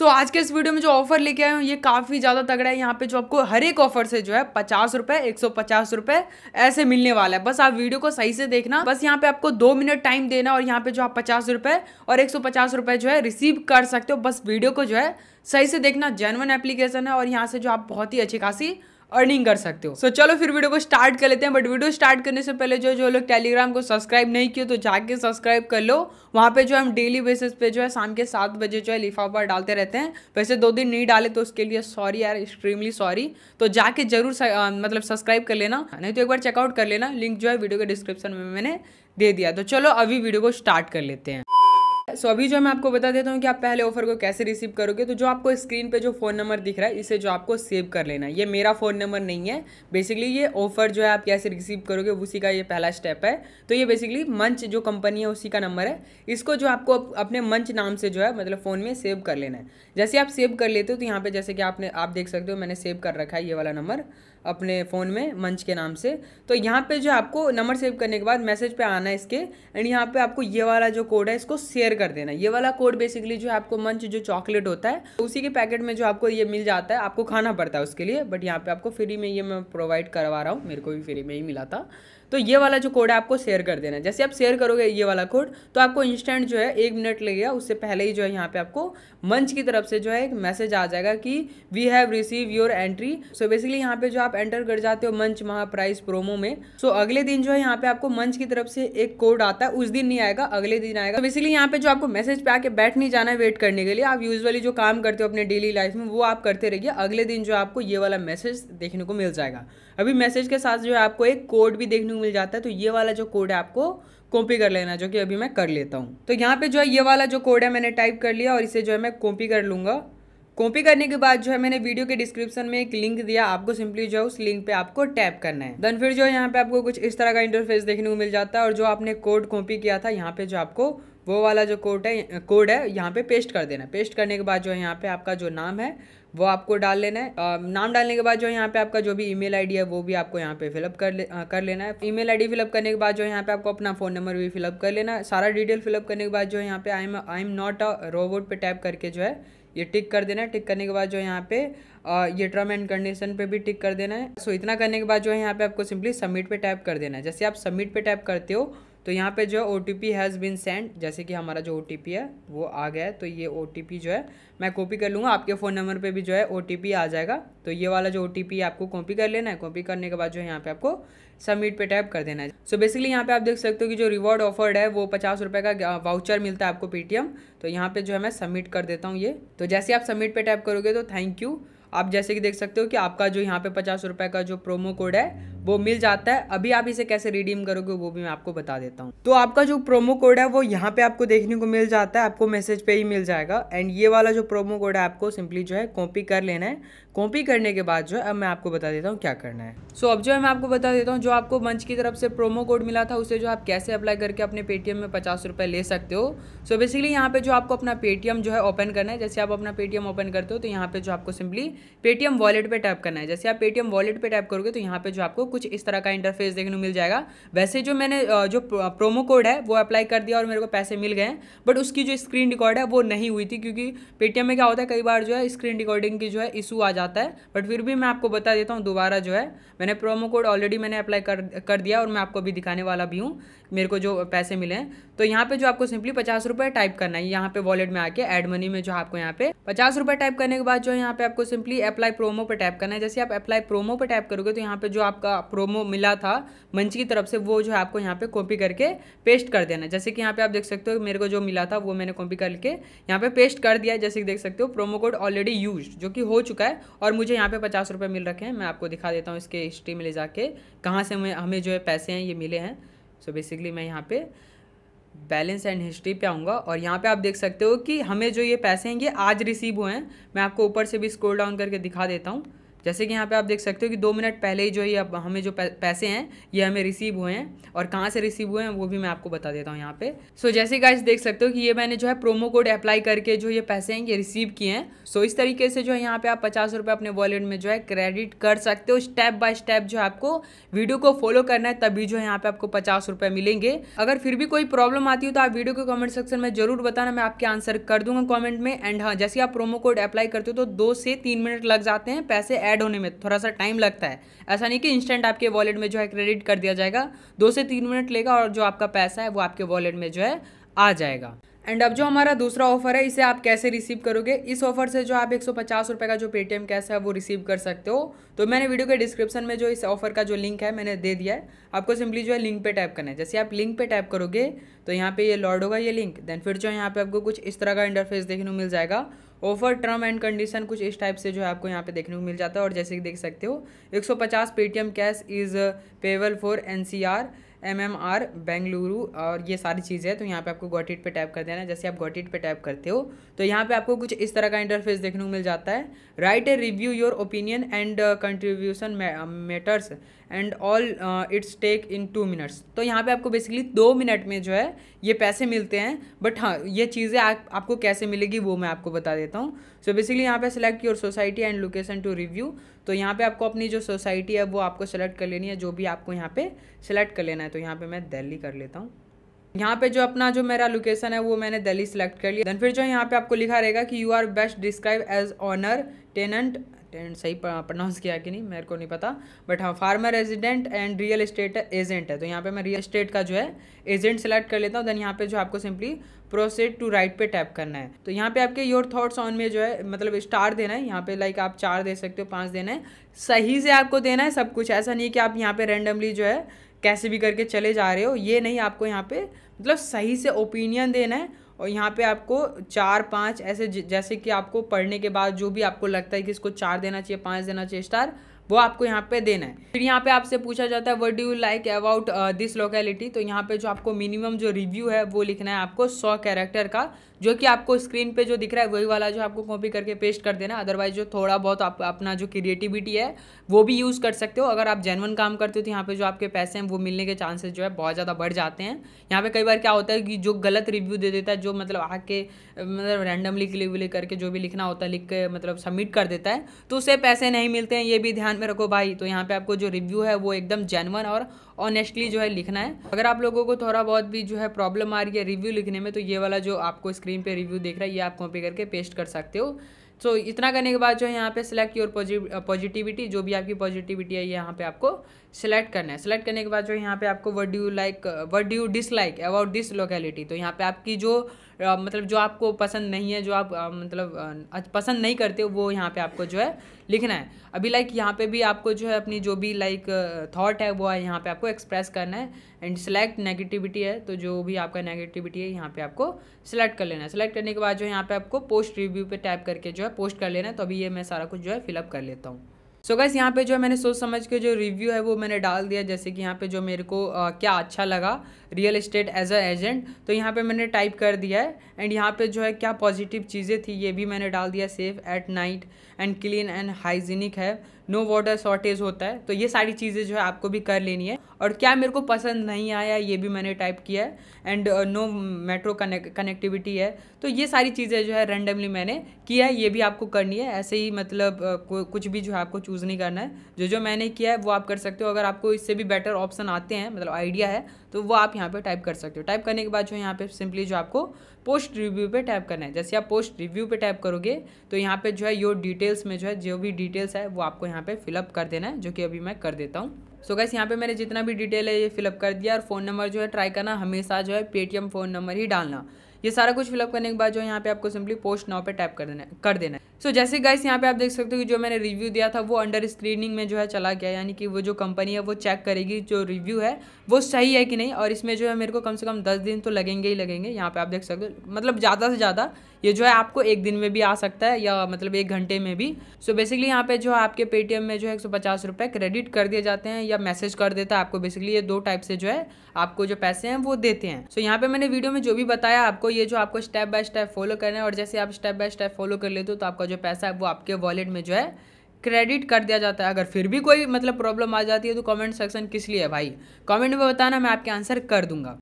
सो आज के इस वीडियो में जो ऑफर लेके आए हूँ ये काफ़ी ज़्यादा तगड़ा है यहाँ पे जो आपको हर एक ऑफर से जो है पचास रुपये एक सौ पचास रुपये ऐसे मिलने वाला है बस आप वीडियो को सही से देखना बस यहाँ पे आपको दो मिनट टाइम देना और यहाँ पे जो आप पचास रुपये और एक सौ पचास रुपये जो है रिसीव कर सकते हो बस वीडियो को जो है सही से देखना जेनवन एप्लीकेशन है और यहाँ से जो आप बहुत ही अच्छी खासी अर्निंग कर सकते हो सो so, चलो फिर वीडियो को स्टार्ट कर लेते हैं बट वीडियो स्टार्ट करने से पहले जो जो लोग टेलीग्राम को सब्सक्राइब नहीं किए तो जाके सब्सक्राइब कर लो वहाँ पे जो हम डेली बेसिस पे जो है शाम के सात बजे जो है लिफाफा डालते रहते हैं वैसे दो दिन नहीं डाले तो उसके लिए सॉरी यार एक्सट्रीमली सॉरी तो जाके जरूर स, आ, मतलब सब्सक्राइब कर लेना नहीं तो एक बार चेकआउट कर लेना लिंक जो है वीडियो के डिस्क्रिप्शन में मैंने दे दिया तो चलो अभी वीडियो को स्टार्ट कर लेते हैं सो so, अभी जो मैं आपको बता देता हूँ कि आप पहले ऑफर को कैसे रिसीव करोगे तो जो आपको स्क्रीन पे जो फ़ोन नंबर दिख रहा है इसे जो आपको सेव कर लेना है ये मेरा फ़ोन नंबर नहीं है बेसिकली ये ऑफर जो है आप कैसे रिसीव करोगे उसी का ये पहला स्टेप है तो ये बेसिकली मंच जो कंपनी है उसी का नंबर है इसको जो आपको अपने मंच नाम से जो है मतलब फ़ोन में सेव कर लेना है जैसे आप सेव कर लेते हो तो यहाँ पर जैसे कि आपने आप देख सकते हो मैंने सेव कर रखा है ये वाला नंबर अपने फ़ोन में मंच के नाम से तो यहाँ पे जो आपको नंबर सेव करने के बाद मैसेज पे आना है इसके एंड यहाँ पे आपको ये वाला जो कोड है इसको शेयर कर देना ये वाला कोड बेसिकली जो है आपको मंच जो चॉकलेट होता है उसी के पैकेट में जो आपको ये मिल जाता है आपको खाना पड़ता है उसके लिए बट यहाँ पर आपको फ्री में ये मैं प्रोवाइड करवा रहा हूँ मेरे को भी फ्री में ही मिला था तो ये वाला जो कोड है आपको शेयर कर देना जैसे आप शेयर करोगे ये वाला कोड तो आपको इंस्टेंट जो है एक मिनट लगेगा उससे पहले ही जो है यहाँ पे आपको मंच की तरफ से जो है एक मैसेज आ जाएगा कि we have receive your entry so basically यहाँ पे जो आप एंटर कर जाते हो मंच महाप्राइस प्रोमो में सो so, अगले दिन जो है यहाँ पे आपको मंच की तरफ से एक कोड आता है उस दिन नहीं आएगा अगले दिन आएगा बेसिकली यहाँ पे जो आपको मैसेज पे आके बैठ नहीं जाना है वेट करने के लिए आप यूजली जो काम करते हो अपने डेली लाइफ में वो आप करते रहिए अगले दिन जो आपको ये वाला मैसेज देखने को मिल जाएगा अभी मैसेज के साथ जो है आपको एक कोड भी देखने को मिल जाता है तो ये वाला जो कोड है आपको कॉपी कर लेना जो कि अभी मैं कर लेता हूँ तो यहाँ पे जो है ये वाला जो कोड है मैंने टाइप कर लिया और इसे जो है मैं कॉपी कर लूँगा कॉपी करने के बाद जो है मैंने वीडियो के डिस्क्रिप्शन में एक लिंक दिया आपको सिंपली जो है उस लिंक पे आपको टैप करना है देन फिर जो है यहाँ पे आपको कुछ इस तरह का इंटरफेस देखने को मिल जाता है और जो आपने कोड कॉपी किया था यहाँ पे जो आपको वो वाला जो कोड है कोड है यहाँ पे पेस्ट कर देना पेस्ट करने के बाद जो है यहाँ पे आपका जो नाम है वो आपको डाल लेना है आ, नाम डालने के बाद जो है यहाँ पे आपका जो भी ईमेल आईडी है वो भी आपको यहाँ पे फिलअप कर ले आ, कर लेना है ईमेल आईडी फिलअप करने के बाद जो है यहाँ पे आपको अपना फ़ोन नंबर भी फिलअप कर लेना है सारा डिटेल फिलअप करने के बाद जो है यहाँ पे I am I am not a robot पे टैप करके जो है ये टिक कर देना है टिक करने के बाद जो है यहाँ पे आ, ये टर्म एंड कंडीशन पे भी टिक कर देना है सो इतना करने के बाद जो है यहाँ पे आपको सिंपली सबमिट पे टैप कर देना है जैसे आप सबमिट पे टैप करते हो तो यहाँ पे जो है ओ हैज़ बिन सेंड जैसे कि हमारा जो ओ है वो आ गया है तो ये ओ जो है मैं कॉपी कर लूँगा आपके फ़ोन नंबर पे भी जो है ओ आ जाएगा तो ये वाला जो ओ आपको कॉपी कर लेना है कॉपी करने के बाद जो है यहाँ पे आपको सबमिट पे टैप कर देना है सो बेसिकली यहाँ पे आप देख सकते हो कि जो रिवॉर्ड ऑफर्ड है वो पचास रुपये का वाउचर मिलता है आपको पेटीएम तो यहाँ पे जो है मैं सबमिट कर देता हूँ ये तो जैसे आप सबमिट पे टैप करोगे तो थैंक यू आप जैसे कि देख सकते हो कि आपका जो यहाँ पे पचास रुपये का जो प्रोमो कोड है वो मिल जाता है अभी आप इसे कैसे रिडीम करोगे वो भी मैं आपको बता देता हूँ तो आपका जो प्रोमो कोड है वो यहाँ पे आपको देखने को मिल जाता है आपको मैसेज पे ही मिल जाएगा एंड ये वाला जो प्रोमो कोड है आपको सिंपली जो है कॉपी कर लेना है कॉपी करने के बाद जो है अब मैं आपको बता देता हूँ क्या करना है सो so, अब जो है मैं आपको बता देता हूँ जो आपको मंच की तरफ से प्रोमो कोड मिला था उसे जो आप कैसे अप्लाई करके अपने पेटीएम में पचास रुपये ले सकते हो सो बेसिकली यहाँ पे जो आपको अपना पेटीएम जो है ओपन करना है जैसे आप अपना पेटीएम ओपन करते हो तो यहाँ पे जो आपको सिंपली पेटीएम वॉलेट पर टैप करना है जैसे आप पेटीएम वॉलेट पर टैप करोगे तो यहाँ पे जो आपको कुछ इस तरह का इंटरफेस देखने को मिल जाएगा वैसे जो मैंने जो प्रोमो कोड है वो अप्लाई कर दिया और मेरे को पैसे मिल गए बट उसकी जो स्क्रीन रिकॉर्ड है वो नहीं हुई थी क्योंकि पेटीएम में क्या होता है कई बार जो है स्क्रीन रिकॉर्डिंग की जो है इशू आ जाता है बट फिर भी मैं आपको बता देता हूँ दोबारा जो है मैंने प्रोमो कोड ऑलरेडी मैंने अप्लाई कर कर दिया और मैं आपको अभी दिखाने वाला भी हूँ मेरे को जो पैसे मिले हैं तो यहाँ पे जो आपको सिंपली पचास रुपये टाइप करना है यहाँ पे वॉलेट में आके एड मनी में जो आपको यहाँ पे पचास रुपये टाइप करने के बाद जो यहाँ पे आपको सिंपली अप्लाई प्रोमो पर टाइप करना है जैसे आप अप्लाई प्रोमो पर टाइप करोगे तो यहाँ पे जो आपका प्रोमो मिला था मंच की तरफ से वो जो है आपको यहाँ पे कॉपी करके पेस्ट कर देना जैसे कि यहाँ पे आप देख सकते हो मेरे को जो मिला था वो मैंने कॉपी करके यहाँ पे पेस्ट कर दिया जैसे कि देख सकते हो प्रोमो कोड ऑलरेडी यूज जो कि हो चुका है और मुझे यहाँ पे पचास रुपये मिल रखे हैं मैं आपको दिखा देता हूँ इसके हिस्ट्री में ले जाके कहाँ से हमें जो है पैसे हैं ये मिले हैं सो बेसिकली मैं यहाँ पर बैलेंस एंड हिस्ट्री पे आऊँगा और यहाँ पे आप देख सकते हो कि हमें जो ये पैसे हैं ये आज रिसीव हुए हैं मैं आपको ऊपर से भी स्क्रॉल डाउन करके दिखा देता हूँ जैसे कि यहाँ पे आप देख सकते हो कि दो मिनट पहले ही जो ये हमें जो पैसे हैं ये हमें रिसीव हुए हैं और कहाँ से रिसीव हुए हैं वो भी मैं आपको बता देता हूँ यहाँ पे सो so, जैसे गाइस देख सकते हो कि ये मैंने जो है प्रोमो कोड अप्लाई करके जो ये पैसे हैं ये रिसीव किए हैं सो so, इस तरीके से जो है यहाँ पे आप पचास अपने वॉलेट में जो है क्रेडिट कर सकते हो स्टेप बाय स्टेप जो आपको वीडियो को फॉलो करना है तभी जो है यहाँ पे आपको पचास मिलेंगे अगर फिर भी कोई प्रॉब्लम आती हो तो आप वीडियो के कमेंट सेक्शन में जरूर बताना मैं आपके आंसर कर दूंगा कॉमेंट में एंड हाँ जैसे आप प्रोमो कोड अप्लाई करते हो तो दो से तीन मिनट लग जाते हैं पैसे ऐड होने में थोड़ा सा टाइम लगता है ऐसा नहीं कि इंस्टेंट आपके वॉलेट में जो है क्रेडिट कर दिया जाएगा दो से तीन मिनट लेगा और जो आपका पैसा है वो आपके वॉलेट में जो है आ जाएगा एंड अब जो हमारा दूसरा ऑफर है इसे आप कैसे रिसीव करोगे इस ऑफर से जो आप एक सौ का जो पेटीएम कैश है वो रिसीव कर सकते हो तो मैंने वीडियो के डिस्क्रिप्शन में जो इस ऑफर का जो लिंक है मैंने दे दिया है आपको सिंपली जो है लिंक पे टैप करना है जैसे आप लिंक पे टैप करोगे तो यहाँ पे ये लॉर्ड होगा ये लिंक देन फिर जो यहाँ पे आपको कुछ इस तरह का इंटरफेस देखने को मिल जाएगा ऑफर टर्म एंड कंडीशन कुछ इस टाइप से जो है आपको यहाँ पे देखने को मिल जाता है और जैसे कि देख सकते हो 150 Paytm cash is payable for N C R M M R Bengaluru और ये सारी चीज़ें तो यहाँ पे आपको गॉटिट पे टैप कर देना जैसे आप गॉटिट पे टैप करते हो तो यहाँ पे आपको कुछ इस तरह का इंटरफेस देखने को मिल जाता है write a review your opinion and contribution matters and all uh, it's take in two minutes तो यहाँ पे आपको बेसिकली दो मिनट में जो है ये पैसे मिलते हैं बट हाँ ये चीज़ें आप, आपको कैसे मिलेगी वो मैं आपको बता देता हूँ सो बेसिकली यहाँ पे select your society and location to review तो यहाँ पे आपको अपनी जो सोसाइटी है वो आपको सेलेक्ट कर लेनी है जो भी आपको यहाँ पे सेलेक्ट कर लेना है तो यहाँ पे मैं दिल्ली कर लेता हूँ यहाँ पे जो अपना जो मेरा लोकेशन है वो मैंने दिल्ली सेलेक्ट कर लिया देन फिर जो यहाँ पे आपको लिखा रहेगा कि you are best describe as owner tenant resident सही प्रोनाउंस किया कि नहीं मेरे को नहीं पता बट हाँ former resident and real estate agent है तो यहाँ पे मैं रियल इस्टेट का जो है एजेंट सेलेक्ट कर लेता हूँ देन यहाँ पे जो आपको सिंपली प्रोसेड टू राइट पे टैप करना है तो यहाँ पे आपके योर थॉट्स ऑन में जो है मतलब स्टार देना है यहाँ पे लाइक आप चार दे सकते हो पाँच देना है सही से आपको देना है सब कुछ ऐसा नहीं है कि आप यहाँ पे रेंडमली जो है कैसे भी करके चले जा रहे हो ये नहीं आपको यहाँ पे मतलब सही से ओपिनियन देना है और यहाँ पे आपको चार पाँच ऐसे जैसे कि आपको पढ़ने के बाद जो भी आपको लगता है कि इसको चार देना चाहिए पाँच देना चाहिए स्टार वो आपको यहाँ पे देना है फिर यहाँ पे आपसे पूछा जाता है what do you like about this locality तो यहाँ पे जो आपको मिनिमम जो रिव्यू है वो लिखना है आपको सौ कैरेक्टर का जो कि आपको स्क्रीन पे जो दिख रहा है वही वाला जो आपको कॉपी करके पेस्ट कर देना अदरवाइज जो थोड़ा बहुत आप अपना जो क्रिएटिविटी है वो भी यूज़ कर सकते हो अगर आप जेनवन काम करते हो तो यहाँ पे जो आपके पैसे हैं वो मिलने के चांसेस जो है बहुत ज़्यादा बढ़ जाते हैं यहाँ पे कई बार क्या होता है कि जो गलत रिव्यू दे देता है जो मतलब आके मतलब रैंडमली क्लिक करके जो भी लिखना होता है लिख के मतलब सबमिट कर देता है तो उसे पैसे नहीं मिलते हैं ये भी ध्यान में रखो भाई तो यहाँ पे आपको जो रिव्यू है वो एकदम जेनवन और ऑनेस्टली जो है लिखना है अगर आप लोगों को थोड़ा बहुत भी जो है प्रॉब्लम आ रही है रिव्यू लिखने में तो ये वाला जो आपको स्क्रीन पे रिव्यू देख रहा है ये आप कॉपी करके पेस्ट कर सकते हो सो so, इतना करने के बाद जो है यहाँ पे सिलेक्ट योर पॉजिटिविटी जो भी आपकी पॉजिटिविटी है यहाँ पे आपको सिलेक्ट करना है सिलेक्ट करने के बाद जो है यहाँ पे आपको what do like what do dislike about this locality तो यहाँ पे आपकी जो मतलब जो आपको पसंद नहीं है जो आप मतलब पसंद नहीं करते वो यहाँ पे आपको जो है लिखना है अभी लाइक यहाँ पे भी आपको जो है अपनी जो भी लाइक थॉट है वो है यहाँ पे आपको एक्सप्रेस करना है एंड सेलेक्ट नेगेटिविटी है तो जो भी आपका नेगेटिविटी है यहाँ पे आपको सेलेक्ट कर लेना है सेलेक्ट करने के बाद जो है यहाँ पे आपको पोस्ट रिव्यू पे टाइप करके जो है पोस्ट कर लेना है तो अभी ये मैं सारा कुछ जो है फिलअप कर लेता हूँ सो गैस यहाँ पे जो है मैंने सोच समझ के जो रिव्यू है वो मैंने डाल दिया जैसे कि यहाँ पे जो मेरे को आ, क्या अच्छा लगा real estate as a agent तो यहाँ पे मैंने टाइप कर दिया है एंड यहाँ पे जो है क्या पॉजिटिव चीज़ें थी ये भी मैंने डाल दिया safe at night and clean and hygienic है नो वाटर शॉर्टेज होता है तो ये सारी चीज़ें जो है आपको भी कर लेनी है और क्या मेरे को पसंद नहीं आया ये भी मैंने टाइप किया है एंड नो मेट्रो कनेक्टिविटी है तो ये सारी चीज़ें जो है रेंडमली मैंने किया है ये भी आपको करनी है ऐसे ही मतलब uh, कुछ भी जो है आपको चूज़ नहीं करना है जो जो मैंने किया है वो आप कर सकते हो अगर आपको इससे भी बेटर ऑप्शन आते हैं मतलब आइडिया है तो वो आप यहाँ पर टाइप कर सकते हो टाइप करने के बाद जो यहाँ पर सिंपली जो आपको पोस्ट रिव्यू पे टाइप करना है जैसे आप पोस्ट रिव्यू पे टाइप करोगे तो यहाँ पे जो है योर डिटेल्स में जो है जो भी डिटेल्स है वो आपको यहाँ पे फिलअप कर देना है जो कि अभी मैं कर देता हूँ सो गैस यहाँ पे मैंने जितना भी डिटेल है ये फिलअप कर दिया और फ़ोन नंबर जो है ट्राई करना हमेशा जो है पेटीएम फ़ोन नंबर ही डालना ये सारा कुछ फिलअप करने के बाद जो यहाँ पे आपको सिंपली पोस्ट नाव पे टाइप कर देना कर देना है सो so, जैसे गाइस यहाँ पे आप देख सकते हो कि जो मैंने रिव्यू दिया था वो अंडर स्क्रीनिंग में जो है चला गया यानी कि वो जो कंपनी है वो चेक करेगी जो रिव्यू है वो सही है कि नहीं और इसमें जो है मेरे को कम से कम दस दिन तो लगेंगे ही लगेंगे यहाँ पे आप देख सकते हो मतलब ज़्यादा से ज़्यादा ये जो है आपको एक दिन में भी आ सकता है या मतलब एक घंटे में भी सो so, बेसिकली यहाँ पे जो है आपके पेटीएम में जो है एक सौ क्रेडिट कर दिए जाते हैं या मैसेज कर देता है आपको बेसिकली ये दो टाइप से जो है आपको जो पैसे हैं वो देते हैं सो यहाँ पर मैंने वीडियो में जो भी बताया आपको ये जो आपको स्टेप बाय स्टेप फॉलो करना है और जैसे आप स्टेप बाय स्टेप फॉलो कर लेते हो तो आपका जो पैसा है वो आपके वॉलेट में जो है क्रेडिट कर दिया जाता है अगर फिर भी कोई मतलब प्रॉब्लम आ जाती है तो कमेंट सेक्शन किस लिए है भाई कमेंट में बताना मैं आपके आंसर कर दूंगा